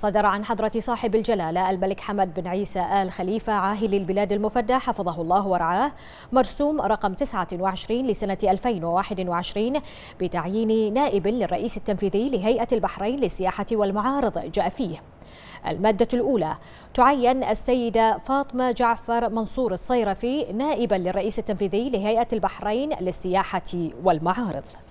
صدر عن حضرة صاحب الجلالة الملك حمد بن عيسى آل خليفة عاهل البلاد المفدى حفظه الله ورعاه مرسوم رقم 29 لسنة 2021 بتعيين نائب للرئيس التنفيذي لهيئة البحرين للسياحة والمعارض جاء فيه المادة الأولى تعين السيدة فاطمة جعفر منصور الصيرفي نائبا للرئيس التنفيذي لهيئة البحرين للسياحة والمعارض